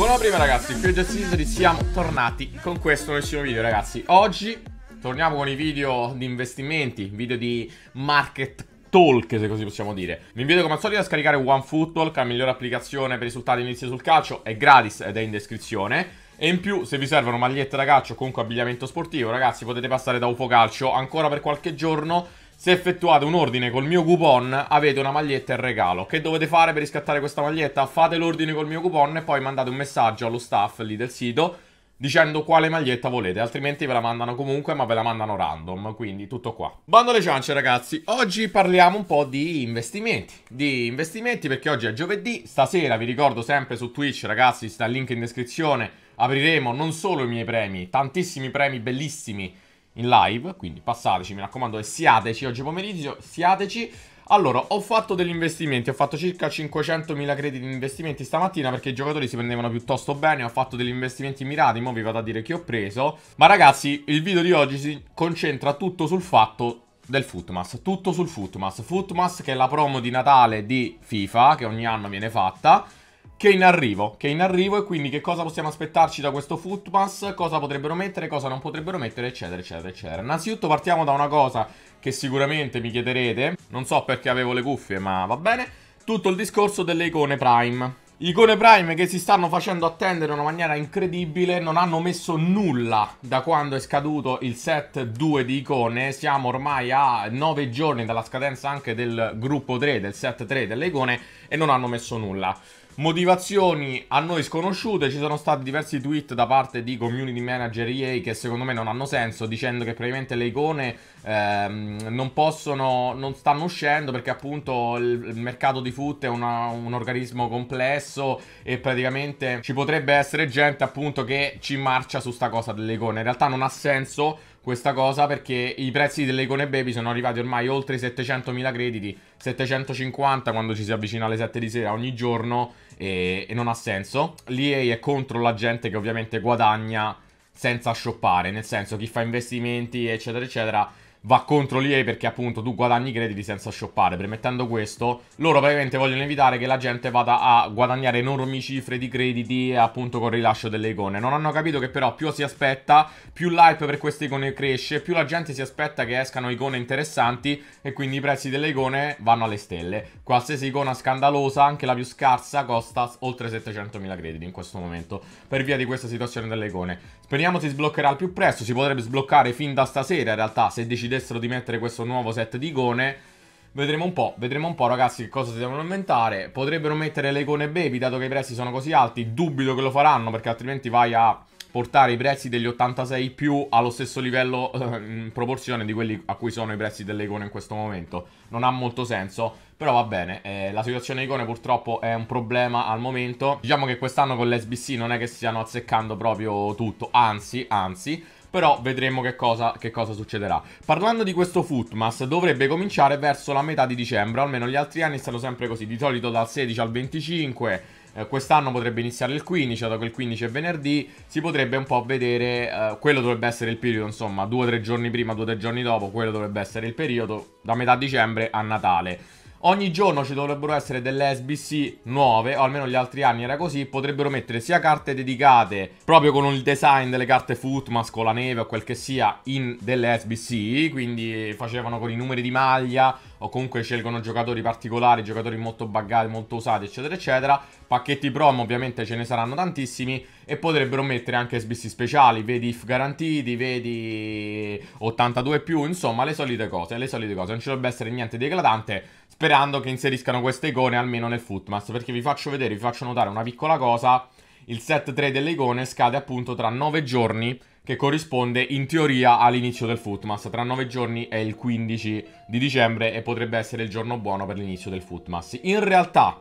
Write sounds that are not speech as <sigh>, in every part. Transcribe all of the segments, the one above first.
Buona prima ragazzi, qui Jazzisri siamo tornati con questo nuovissimo video ragazzi Oggi torniamo con i video di investimenti, video di market talk se così possiamo dire Vi invito come al solito a scaricare OneFootball che è la migliore applicazione per i risultati inizi sul calcio È gratis ed è in descrizione e in più, se vi servono magliette da calcio o comunque abbigliamento sportivo, ragazzi, potete passare da UFO Calcio ancora per qualche giorno se effettuate un ordine col mio coupon avete una maglietta in regalo Che dovete fare per riscattare questa maglietta? Fate l'ordine col mio coupon e poi mandate un messaggio allo staff lì del sito dicendo quale maglietta volete, altrimenti ve la mandano comunque, ma ve la mandano random, quindi tutto qua. Bando alle ciance ragazzi, oggi parliamo un po' di investimenti, di investimenti perché oggi è giovedì, stasera vi ricordo sempre su Twitch ragazzi, sta il link in descrizione, apriremo non solo i miei premi, tantissimi premi bellissimi, in live, quindi passateci, mi raccomando, e siateci oggi pomeriggio, siateci. Allora, ho fatto degli investimenti, ho fatto circa 500.000 crediti di investimenti stamattina perché i giocatori si prendevano piuttosto bene, ho fatto degli investimenti mirati, ora vi vado a dire chi ho preso. Ma ragazzi, il video di oggi si concentra tutto sul fatto del Footmas, tutto sul Footmas. Footmas che è la promo di Natale di FIFA che ogni anno viene fatta che è in arrivo, che è in arrivo e quindi che cosa possiamo aspettarci da questo Footpass, cosa potrebbero mettere, cosa non potrebbero mettere, eccetera, eccetera, eccetera. Innanzitutto partiamo da una cosa che sicuramente mi chiederete, non so perché avevo le cuffie, ma va bene, tutto il discorso delle icone Prime. Icone Prime che si stanno facendo attendere in una maniera incredibile, non hanno messo nulla da quando è scaduto il set 2 di icone, siamo ormai a 9 giorni dalla scadenza anche del gruppo 3, del set 3 delle icone e non hanno messo nulla. Motivazioni a noi sconosciute, ci sono stati diversi tweet da parte di community manager EA che secondo me non hanno senso, dicendo che probabilmente le icone ehm, non possono, non stanno uscendo perché appunto il mercato di foot è una, un organismo complesso e praticamente ci potrebbe essere gente appunto che ci marcia su sta cosa delle icone. In realtà non ha senso questa cosa perché i prezzi delle icone baby sono arrivati ormai oltre i 700.000 crediti, 750 quando ci si avvicina alle 7 di sera ogni giorno e, e non ha senso. L'EA è contro la gente che ovviamente guadagna senza shoppare, nel senso chi fa investimenti eccetera eccetera va contro l'IA perché appunto tu guadagni i crediti senza shoppare. Premettendo questo, loro praticamente vogliono evitare che la gente vada a guadagnare enormi cifre di crediti appunto con il rilascio delle icone. Non hanno capito che però più si aspetta, più l'hype per queste icone cresce, più la gente si aspetta che escano icone interessanti e quindi i prezzi delle icone vanno alle stelle. Qualsiasi icona scandalosa, anche la più scarsa, costa oltre 700.000 crediti in questo momento per via di questa situazione delle icone. Speriamo si sbloccherà al più presto, si potrebbe sbloccare fin da stasera in realtà se decidessero di mettere questo nuovo set di icone. Vedremo un po', vedremo un po' ragazzi che cosa si devono inventare. Potrebbero mettere le icone baby dato che i prezzi sono così alti, dubito che lo faranno perché altrimenti vai a portare i prezzi degli 86 più allo stesso livello eh, <laughs> in proporzione di quelli a cui sono i prezzi delle icone in questo momento. Non ha molto senso. Però va bene, eh, la situazione icone purtroppo è un problema al momento. Diciamo che quest'anno con l'SBC non è che stiano azzeccando proprio tutto, anzi, anzi... Però vedremo che cosa, che cosa, succederà. Parlando di questo Footmas, dovrebbe cominciare verso la metà di dicembre, almeno gli altri anni è stato sempre così, di solito dal 16 al 25, eh, quest'anno potrebbe iniziare il 15, dato che il 15 è venerdì, si potrebbe un po' vedere, eh, quello dovrebbe essere il periodo, insomma, due o tre giorni prima, due o tre giorni dopo, quello dovrebbe essere il periodo da metà dicembre a Natale. Ogni giorno ci dovrebbero essere delle SBC nuove, o almeno gli altri anni era così, potrebbero mettere sia carte dedicate, proprio con il design delle carte Footmask o la neve o quel che sia, in delle SBC, quindi facevano con i numeri di maglia, o comunque scelgono giocatori particolari, giocatori molto buggati, molto usati, eccetera, eccetera. Pacchetti prom ovviamente ce ne saranno tantissimi e potrebbero mettere anche sbissi speciali, vedi if garantiti, vedi 82 più, insomma le solite cose, le solite cose. Non ci dovrebbe essere niente di eclatante, sperando che inseriscano queste icone almeno nel footmass, perché vi faccio vedere, vi faccio notare una piccola cosa. Il set 3 delle icone scade appunto tra 9 giorni che corrisponde in teoria all'inizio del FUTMAS. Tra 9 giorni è il 15 di dicembre e potrebbe essere il giorno buono per l'inizio del FUTMAS. In realtà,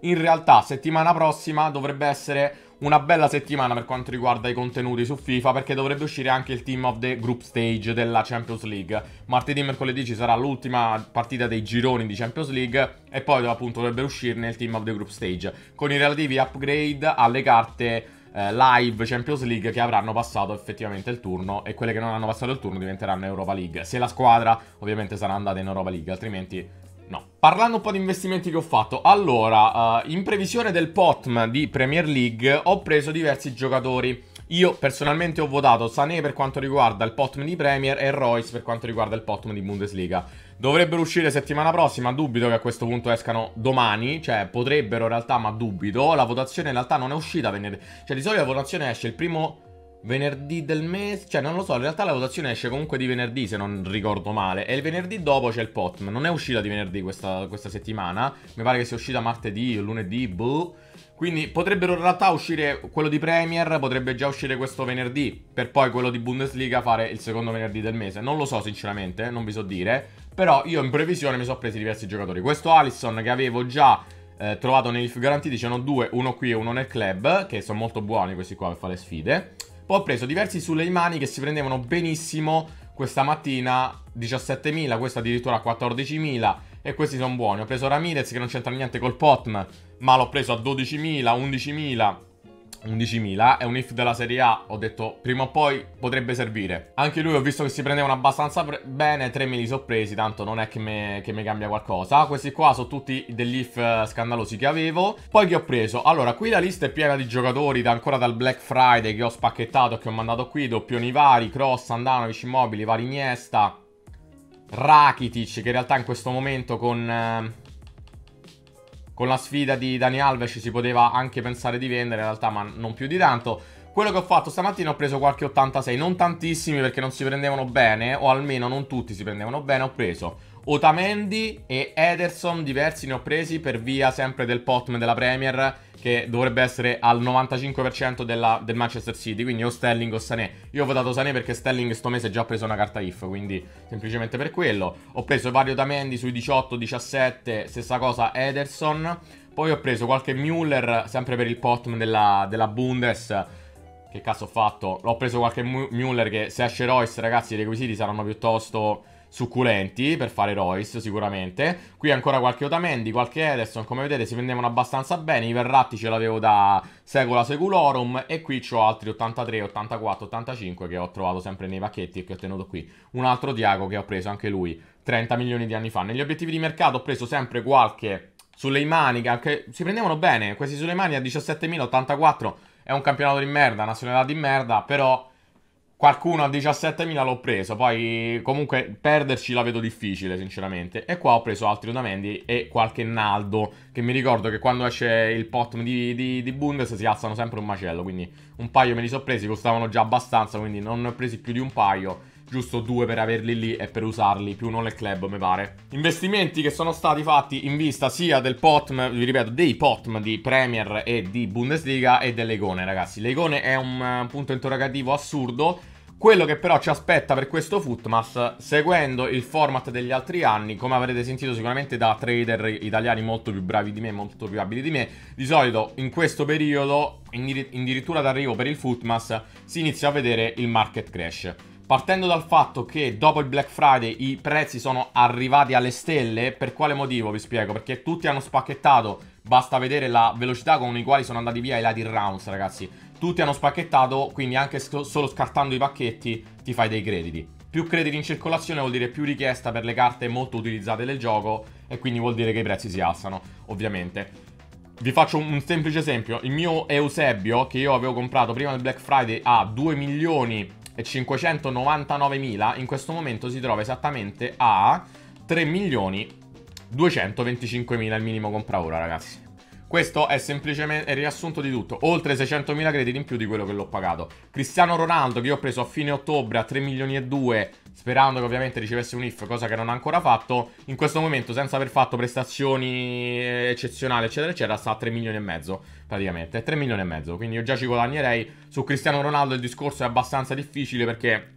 in realtà, settimana prossima dovrebbe essere una bella settimana per quanto riguarda i contenuti su FIFA perché dovrebbe uscire anche il team of the group stage della Champions League. Martedì e mercoledì ci sarà l'ultima partita dei gironi di Champions League e poi appunto dovrebbe uscirne il team of the group stage con i relativi upgrade alle carte eh, live Champions League che avranno passato effettivamente il turno e quelle che non hanno passato il turno diventeranno Europa League. Se la squadra ovviamente sarà andata in Europa League, altrimenti No. Parlando un po' di investimenti che ho fatto, allora, uh, in previsione del POTM di Premier League ho preso diversi giocatori. Io personalmente ho votato Sané per quanto riguarda il POTM di Premier e Royce per quanto riguarda il POTM di Bundesliga. Dovrebbero uscire settimana prossima, dubito che a questo punto escano domani, cioè potrebbero in realtà, ma dubito. La votazione in realtà non è uscita venerdì, cioè di solito la votazione esce il primo venerdì del mese, cioè non lo so, in realtà la votazione esce comunque di venerdì se non ricordo male e il venerdì dopo c'è il POTM, non è uscita di venerdì questa, questa settimana, mi pare che sia uscita martedì o lunedì, boh. Quindi potrebbero in realtà uscire quello di Premier, potrebbe già uscire questo venerdì, per poi quello di Bundesliga fare il secondo venerdì del mese. Non lo so sinceramente, non vi so dire, però io in previsione mi sono presi diversi giocatori. Questo Allison che avevo già eh, trovato nei garantiti, ce n'ho due, uno qui e uno nel club, che sono molto buoni questi qua per fare sfide. Poi ho preso diversi sulle mani che si prendevano benissimo questa mattina 17.000, questo addirittura 14.000 e questi sono buoni. Ho preso Ramirez che non c'entra niente col Potm, ma l'ho preso a 12.000, 11.000... 11.000 è un if della Serie A, ho detto prima o poi potrebbe servire. Anche lui ho visto che si prendevano abbastanza bene, 3 me li sono presi, tanto non è che, me, che mi cambia qualcosa. Questi qua sono tutti degli if scandalosi che avevo. Poi che ho preso? Allora, qui la lista è piena di giocatori, da, ancora dal Black Friday che ho spacchettato, che ho mandato qui, doppioni vari, Cross, andano, vici Immobili, Vari Iniesta, Rakitic, che in realtà in questo momento con... Eh, con la sfida di Dani Alves si poteva anche pensare di vendere in realtà, ma non più di tanto. Quello che ho fatto stamattina ho preso qualche 86, non tantissimi perché non si prendevano bene, o almeno non tutti si prendevano bene, ho preso Otamendi e Ederson, diversi ne ho presi per via sempre del Potm della Premier che dovrebbe essere al 95% della, del Manchester City, quindi o Sterling o Sané. Io ho votato Sané perché Sterling sto mese ha già preso una carta IF, quindi semplicemente per quello. Ho preso vari Otamendi sui 18, 17, stessa cosa Ederson. Poi ho preso qualche Müller, sempre per il Potm della, della Bundes, che cazzo ho fatto? L'ho preso qualche Müller che se esce Royce, ragazzi, i requisiti saranno piuttosto succulenti per fare Royce sicuramente. Qui ancora qualche Otamendi, qualche Ederson, come vedete si prendevano abbastanza bene. I Verratti ce l'avevo da Secola Segulorum e qui ho altri 83, 84, 85 che ho trovato sempre nei pacchetti e che ho tenuto qui. Un altro Diago che ho preso anche lui 30 milioni di anni fa. Negli obiettivi di mercato ho preso sempre qualche sulle mani che si prendevano bene. Questi sulle mani a 17.084 è un campionato di merda, nazionalità di merda, però Qualcuno a 17.000 l'ho preso, poi comunque perderci la vedo difficile sinceramente. E qua ho preso altri Otamendi e qualche Naldo, che mi ricordo che quando esce il pot di, di, di, Bundes si alzano sempre un macello, quindi un paio me li sono presi, costavano già abbastanza, quindi non ne ho presi più di un paio giusto due per averli lì e per usarli, più uno nel club, mi pare. Investimenti che sono stati fatti in vista sia del POTM, vi ripeto, dei POTM di Premier e di Bundesliga e dell'Egone, ragazzi. L'Egone è un eh, punto interrogativo assurdo. Quello che però ci aspetta per questo Footmas, seguendo il format degli altri anni, come avrete sentito sicuramente da trader italiani molto più bravi di me, molto più abili di me, di solito in questo periodo, addirittura d'arrivo per il Footmas, si inizia a vedere il market crash. Partendo dal fatto che dopo il Black Friday i prezzi sono arrivati alle stelle, per quale motivo vi spiego? Perché tutti hanno spacchettato, basta vedere la velocità con i quali sono andati via i lati rounds ragazzi. Tutti hanno spacchettato, quindi anche solo scartando i pacchetti ti fai dei crediti. Più crediti in circolazione vuol dire più richiesta per le carte molto utilizzate del gioco e quindi vuol dire che i prezzi si alzano, ovviamente. Vi faccio un semplice esempio, il mio Eusebio che io avevo comprato prima del Black Friday a 2 milioni e 599.000 in questo momento si trova esattamente a 3.225.000 il minimo compra ora ragazzi questo è semplicemente il riassunto di tutto oltre 600.000 crediti in più di quello che l'ho pagato Cristiano Ronaldo che io ho preso a fine ottobre a 3 milioni e 2 sperando che ovviamente ricevesse un if, cosa che non ha ancora fatto. In questo momento, senza aver fatto prestazioni eh, eccezionali, eccetera, eccetera, sta a 3 milioni e mezzo, praticamente. 3 milioni e mezzo, quindi io già ci guadagnerei. Su Cristiano Ronaldo il discorso è abbastanza difficile perché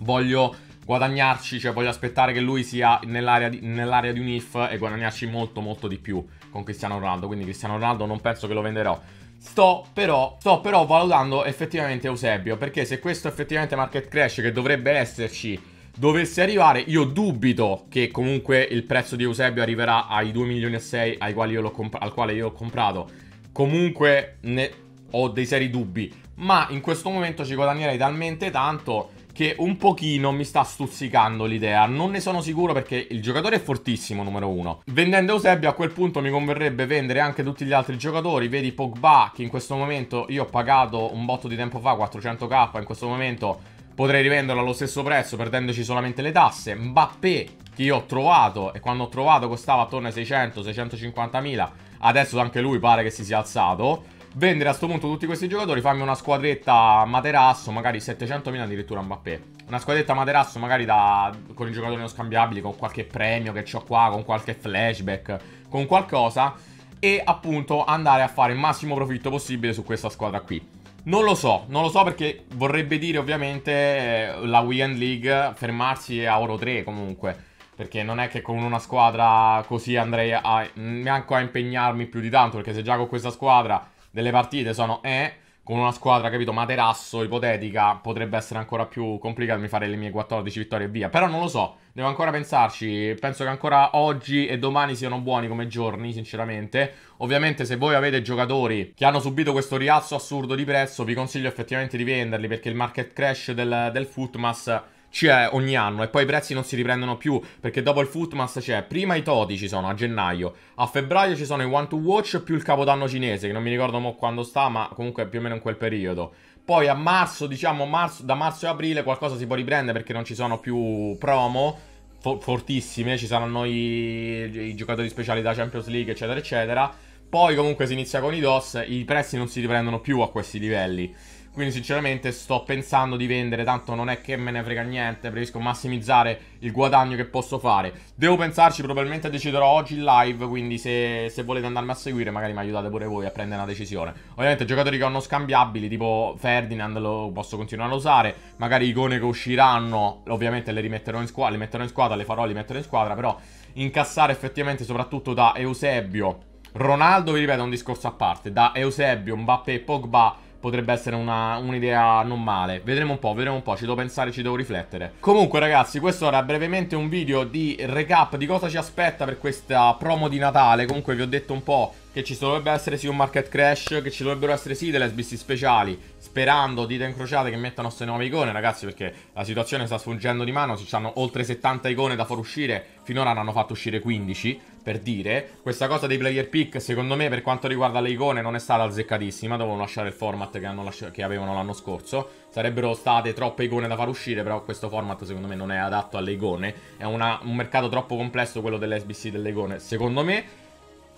voglio guadagnarci, cioè voglio aspettare che lui sia nell'area di, nell'area di un if e guadagnarci molto molto di più con Cristiano Ronaldo, quindi Cristiano Ronaldo non penso che lo venderò. Sto però, sto però valutando effettivamente Eusebio, perché se questo effettivamente market crash che dovrebbe esserci dovesse arrivare, io dubito che comunque il prezzo di Eusebio arriverà ai 2 milioni e 6 al quale io l'ho comprato. Comunque ne... ho dei seri dubbi, ma in questo momento ci guadagnerei talmente tanto che un pochino mi sta stuzzicando l'idea. Non ne sono sicuro perché il giocatore è fortissimo, numero uno. Vendendo Eusebio a quel punto mi converrebbe vendere anche tutti gli altri giocatori. Vedi Pogba che in questo momento io ho pagato un botto di tempo fa, 400k, in questo momento Potrei rivenderlo allo stesso prezzo perdendoci solamente le tasse. Mbappé, che io ho trovato e quando ho trovato costava attorno ai 600-650 mila. Adesso anche lui pare che si sia alzato. Vendere a questo punto tutti questi giocatori, fammi una squadretta materasso, magari 700.000 addirittura Mbappé. Una squadretta materasso magari da, con i giocatori non scambiabili, con qualche premio che ho qua, con qualche flashback, con qualcosa. E appunto andare a fare il massimo profitto possibile su questa squadra qui. Non lo so, non lo so perché vorrebbe dire ovviamente eh, la Weekend League fermarsi a Oro 3 comunque. Perché non è che con una squadra così andrei a, neanche a impegnarmi più di tanto. Perché se già con questa squadra delle partite sono eh con una squadra, capito, materasso, ipotetica, potrebbe essere ancora più complicato mi fare le mie 14 vittorie e via. Però non lo so, devo ancora pensarci. Penso che ancora oggi e domani siano buoni come giorni, sinceramente. Ovviamente se voi avete giocatori che hanno subito questo rialzo assurdo di prezzo, vi consiglio effettivamente di venderli perché il market crash del, del Footmas c'è cioè, ogni anno e poi i prezzi non si riprendono più perché dopo il Footmas c'è prima i Toti ci sono a gennaio, a febbraio ci sono i One to Watch più il capodanno cinese che non mi ricordo mo quando sta ma comunque più o meno in quel periodo. Poi a marzo, diciamo marzo, da marzo e aprile qualcosa si può riprendere perché non ci sono più promo fo- fortissime, ci saranno i, i giocatori speciali da Champions League eccetera eccetera. Poi comunque si inizia con i DOS, i prezzi non si riprendono più a questi livelli. Quindi sinceramente sto pensando di vendere, tanto non è che me ne frega niente, preferisco massimizzare il guadagno che posso fare. Devo pensarci, probabilmente deciderò oggi in live, quindi se, se volete andarmi a seguire magari mi aiutate pure voi a prendere una decisione. Ovviamente giocatori che hanno scambiabili, tipo Ferdinand, lo posso continuare a usare, magari icone che usciranno, ovviamente le rimetterò in squadra, le metterò in squadra, le farò, le metterò in squadra, però incassare effettivamente soprattutto da Eusebio, Ronaldo, vi ripeto, è un discorso a parte, da Eusebio, Mbappé e Pogba potrebbe essere un'idea un non male. Vedremo un po', vedremo un po', ci devo pensare, ci devo riflettere. Comunque ragazzi, questo era brevemente un video di recap di cosa ci aspetta per questa promo di Natale. Comunque vi ho detto un po' che ci dovrebbe essere sì un market crash, che ci dovrebbero essere sì delle SBC speciali, sperando dita incrociate che mettano queste nuove icone, ragazzi, perché la situazione sta sfuggendo di mano, ci hanno oltre 70 icone da far uscire, finora ne hanno fatto uscire 15, per dire. Questa cosa dei player pick, secondo me, per quanto riguarda le icone, non è stata azzeccatissima, dovevano lasciare il format che, lasci che avevano l'anno scorso, sarebbero state troppe icone da far uscire, però questo format secondo me non è adatto alle icone, è una, un mercato troppo complesso quello delle SBC delle icone, secondo me...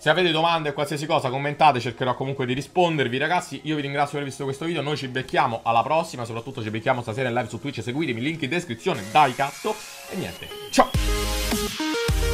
Se avete domande o qualsiasi cosa commentate cercherò comunque di rispondervi ragazzi Io vi ringrazio per aver visto questo video Noi ci becchiamo alla prossima Soprattutto ci becchiamo stasera in live su Twitch Seguitemi, link in descrizione, dai cazzo E niente, ciao